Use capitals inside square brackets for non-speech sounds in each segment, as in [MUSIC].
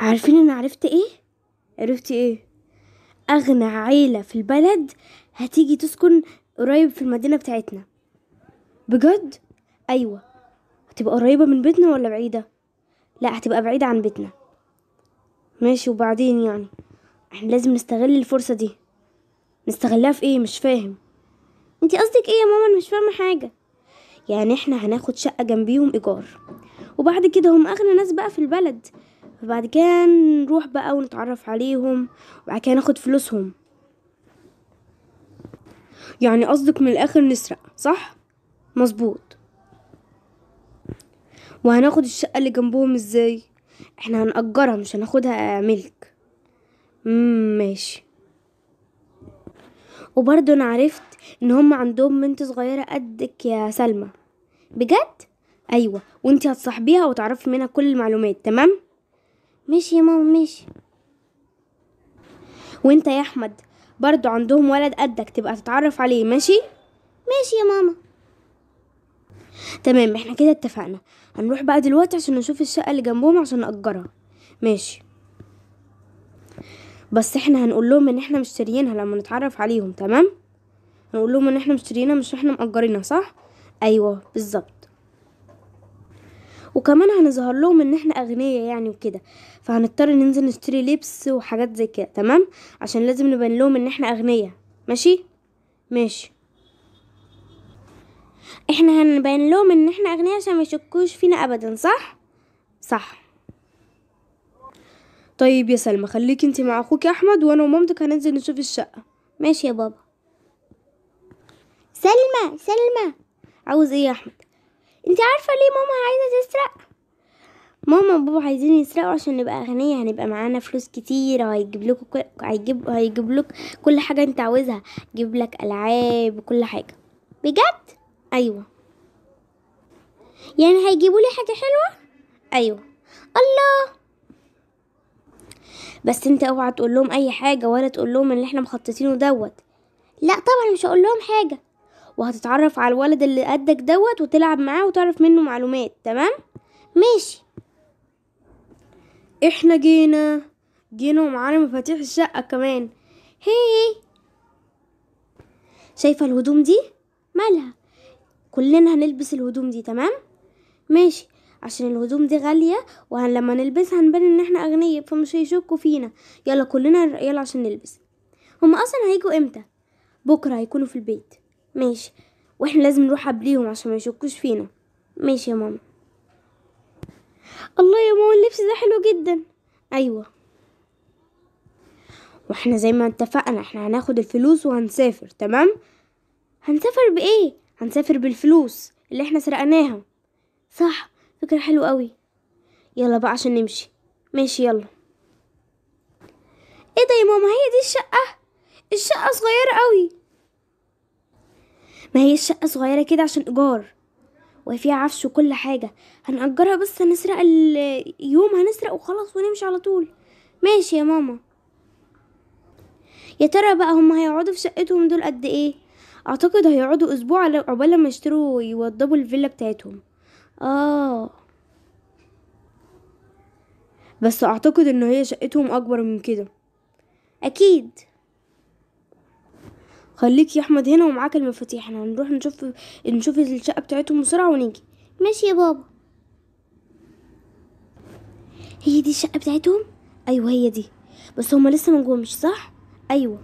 عارفين انا عرفت ايه عرفت ايه اغنى عيله في البلد هتيجي تسكن قريب في المدينه بتاعتنا بجد ايوه هتبقى قريبه من بيتنا ولا بعيده لا هتبقى بعيده عن بيتنا ماشي وبعدين يعني احنا لازم نستغل الفرصه دي نستغلها في ايه مش فاهم انتي قصدك ايه يا ماما مش فاهمه حاجه يعني احنا هناخد شقة جنبيهم ايجار وبعد كده هم اغنى ناس بقى في البلد فبعد كده نروح بقى ونتعرف عليهم وبعد كده ناخد فلوسهم يعني قصدك من الاخر نسرق صح مظبوط وهناخد الشقة اللي جنبهم ازاي احنا هنأجرها مش هناخدها ملك ماشي وبرضه انا عرفت ان هم عندهم بنت صغيره قدك يا سلمى بجد ايوه وانتي هتصاحبيها وتعرفي منها كل المعلومات تمام ماشي يا ماما ماشي وانت يا احمد برضو عندهم ولد قدك تبقى تتعرف عليه ماشي ماشي يا ماما تمام احنا كده اتفقنا هنروح بقى دلوقتي عشان نشوف الشقه اللي جنبهم عشان نأجرها ماشي بس احنا هنقول لهم ان احنا مشتريينها لما نتعرف عليهم تمام هنقول لهم ان احنا مشتريينها مش احنا مأجرينها صح ايوه بالظبط وكمان هنظهر لهم ان احنا اغنياء يعني وكده فهنضطر ننزل نشتري لبس وحاجات زي كده تمام عشان لازم نبين لهم ان احنا اغنياء ماشي ماشي احنا هنبين لهم ان احنا اغنياء عشان ما يشكوش فينا ابدا صح صح طيب يا سلمى خليكي انت مع اخوك احمد وانا ومامتك هننزل نشوف الشقه ماشي يا بابا سلمى سلمى عاوز ايه يا احمد انت عارفه ليه ماما عايزه تسرق ماما وبابا عايزين يسرقوا عشان نبقى اغنياء هنبقى معانا فلوس كتير وهيجيب لك كل... هيجيب هيجيب لك كل حاجه انت عاوزها يجيب لك العاب وكل حاجه بجد ايوه يعني هيجيبوا لي حاجه حلوه ايوه الله بس انت اوعى تقول لهم اي حاجه ولا تقول لهم اللي احنا مخططينه دوت لا طبعا مش هقول لهم حاجه وهتتعرف على الولد اللي قدك دوت وتلعب معاه وتعرف منه معلومات تمام ماشي احنا جينا جينا ومعانا مفاتيح الشقه كمان هي شايفه الهدوم دي مالها كلنا هنلبس الهدوم دي تمام ماشي عشان الهدوم دي غالية ولما نلبسها هنبان ان احنا اغنياء فمش هيشكوا فينا يلا كلنا يلا عشان نلبس هما اصلا هيجوا امتى بكرة هيكونوا في البيت ماشي واحنا لازم نروح قبليهم عشان ما يشكوش فينا ماشي يا ماما الله يا ماما اللبس ده حلو جدا ايوه واحنا زي ما اتفقنا احنا هناخد الفلوس وهنسافر تمام هنسافر بايه هنسافر بالفلوس اللي احنا سرقناها صح فكرة حلوة قوي يلا بقى عشان نمشي ماشي يلا ايه ده يا ماما هي دي الشقة الشقة صغيرة قوي ما هي الشقة صغيرة كده عشان ايجار وفيها عفش وكل حاجة هنأجرها بس هنسرق اليوم هنسرق وخلاص ونمشي على طول ماشي يا ماما يا ترى بقى هما هيقعدوا في شقتهم دول قد ايه اعتقد هيقعدوا اسبوع عقبال ما يشتروا ويوضبوا الفيلا بتاعتهم آه بس اعتقد ان هي شقتهم اكبر من كده اكيد خليك يا احمد هنا ومعاك المفاتيح احنا هنروح نشوف نشوف الشقه بتاعتهم بسرعه ونيجي ماشي يا بابا هي دي الشقه بتاعتهم ايوه هي دي بس هما لسه ما مش صح ايوه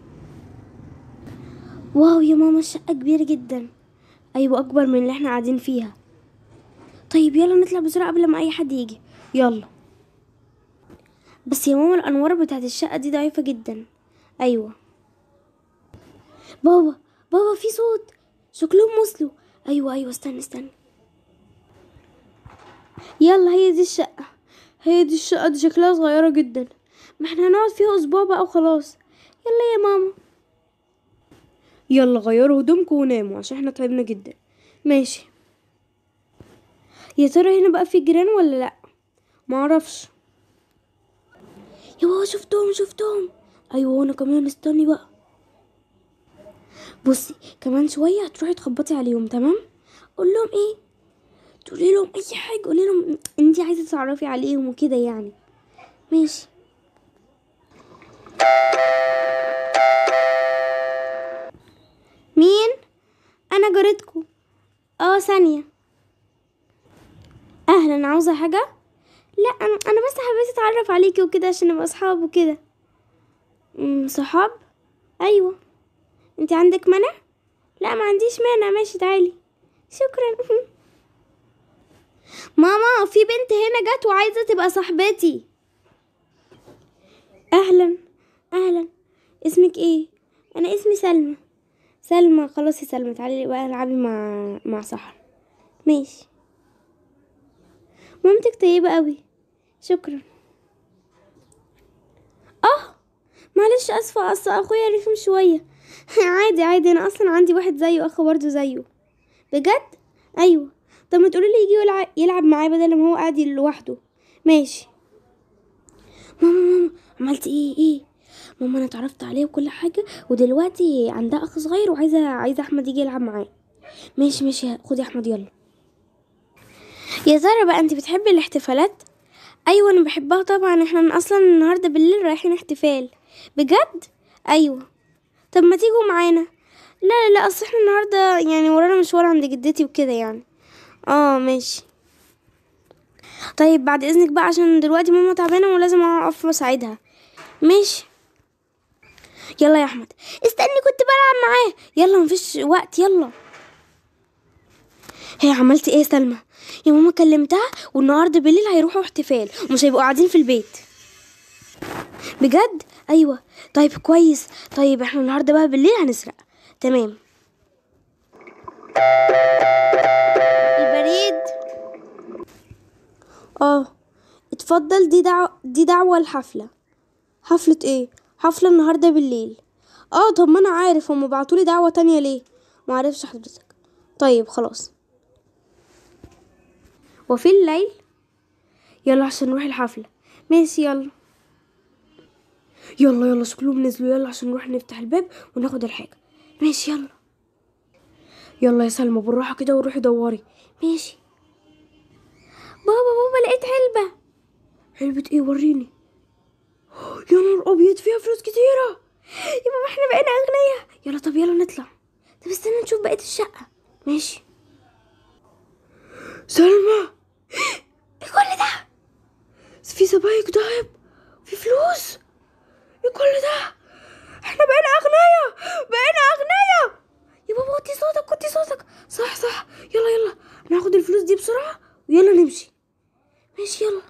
واو يا ماما الشقه كبيره جدا ايوه اكبر من اللي احنا قاعدين فيها طيب يلا نطلع بسرعة قبل ما أي حد يجي يلا بس يا ماما الأنوار بتاعت الشقة دي ضعيفة جدا أيوة بابا بابا في صوت شكلهم وصلوا أيوة أيوة استنى استنى يلا هي دي الشقة هي دي الشقة دي شكلها صغيرة جدا ما احنا هنقعد فيها أسبوع بقى وخلاص يلا يا ماما يلا غيروا هدومكم وناموا عشان احنا تعبنا جدا ماشي يا ترى هنا بقى في جيران ولا لا معرفش اعرفش يوه شفتهم شفتهم ايوه انا كمان استني بقى بصي كمان شويه هتروحي تخبطي عليهم تمام قول لهم ايه تقولي لهم اي حاجه قولي لهم انت عايزه تعرفي عليهم وكده يعني ماشي مين انا جارتكم اه ثانيه اهلا عاوزة حاجة لا انا انا بس حبيت اتعرف عليكي وكده عشان نبقى اصحاب وكده صحاب ايوه انت عندك مانع لا ما عنديش مانع ماشي تعالي شكرا [LAUGHS] ماما في بنت هنا جت وعايزة تبقى صاحبتي اهلا اهلا اسمك ايه انا اسمي سلمى سلمى خلاص يا سلمى تعالي بقى العبي مع مع صحر ماشي مامتك طيبة قوي شكرا اه معلش اسفة اصل اخويا رخم شوية [LAUGHS] عادي عادي انا اصلا عندي واحد زيه اخ برضه زيه بجد ايوه طب ما تقولي لي يجي يلعب معايا بدل ما هو قاعد لوحده ماشي ماما ماما عملت ايه ايه ماما انا اتعرفت عليه وكل حاجه ودلوقتي عندها اخ صغير وعايزه عايزه احمد يجي يلعب معاه ماشي ماشي خدي احمد يلا يا زارة بقى انت بتحبي الاحتفالات ايوه انا بحبها طبعا احنا من اصلا النهارده بالليل رايحين احتفال بجد ايوه طب ما تيجوا معانا لا لا لا اصل احنا النهارده يعني ورانا مشوار عند جدتي وكده يعني اه ماشي طيب بعد اذنك بقى عشان دلوقتي ماما تعبانه ولازم اقف أساعدها ماشي يلا يا احمد استني كنت بلعب معاه يلا مفيش وقت يلا هي عملت ايه يا سلمى يا ماما كلمتها والنهارده بالليل هيروحوا احتفال ومش هيبقوا قاعدين في البيت بجد ايوه طيب كويس طيب احنا النهارده بقى بالليل هنسرق تمام البريد اه اتفضل دي دعوة دي دعوة الحفلة حفلة ايه حفلة النهاردة بالليل اه طب ما انا عارف هم بعتولي دعوة تانية ليه معرفش حضرتك طيب خلاص وفي الليل يلا عشان نروح الحفلة ماشي يلا يلا يلا شكلهم نزلوا يلا عشان نروح نفتح الباب وناخد الحاجة ماشي يلا يلا يا سلمى بالراحة كده وروحي دوري ماشي بابا بابا لقيت علبة علبة ايه وريني يا نور ابيض فيها فلوس كتيرة يا ماما احنا بقينا اغنياء يلا طب يلا نطلع طب استنى نشوف بقية الشقة ماشي سلمى [LAUGHS] ايه كل ده في سبايك ضايب في فلوس ايه كل ده احنا بقينا اغنياء بقينا اغنياء يا بابا وطي صوتك وطي صوتك صح صح يلا يلا ناخد الفلوس دي بسرعه ويلا نمشي ماشي يلا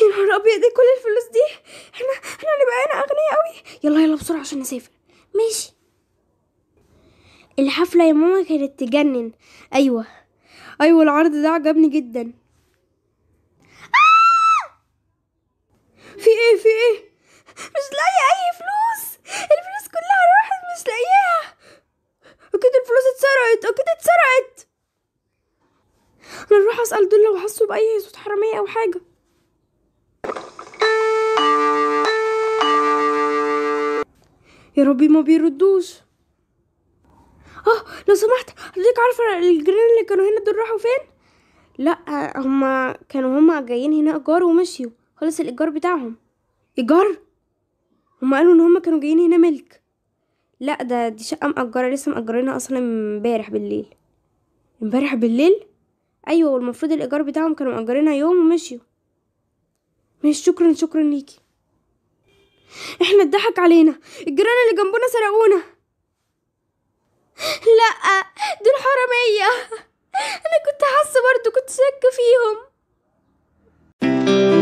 يا نهار ابيض ايه كل الفلوس دي احنا احنا اللي بقينا اغنياء قوي يلا يلا بسرعه عشان نسافر ماشي الحفله يا ماما كانت تجنن ايوه ايوه العرض ده عجبني جدا في ايه في ايه مش لاقيه اي فلوس الفلوس كلها راحت مش لاقياها اكيد الفلوس اتسرقت اكيد اتسرقت انا اروح اسال دول لو حسوا باي صوت حراميه او حاجه يا ربي ما بيردوش اه لو سمحت حضرتك عارفه الجيران اللي كانوا هنا دول راحوا فين لا هما كانوا هما جايين هنا ايجار ومشيوا خلص الايجار بتاعهم ايجار هما قالوا ان هما كانوا جايين هنا ملك لا ده دي شقه مأجره لسه مأجرينها اصلا امبارح بالليل امبارح بالليل ايوه والمفروض الايجار بتاعهم كانوا مأجرينها يوم ومشيوا مش شكرا شكرا ليكي احنا اتضحك علينا الجيران اللي جنبنا سرقونا [LAUGHS] لا دول حرامية أنا كنت حاسة برضو كنت شاكة فيهم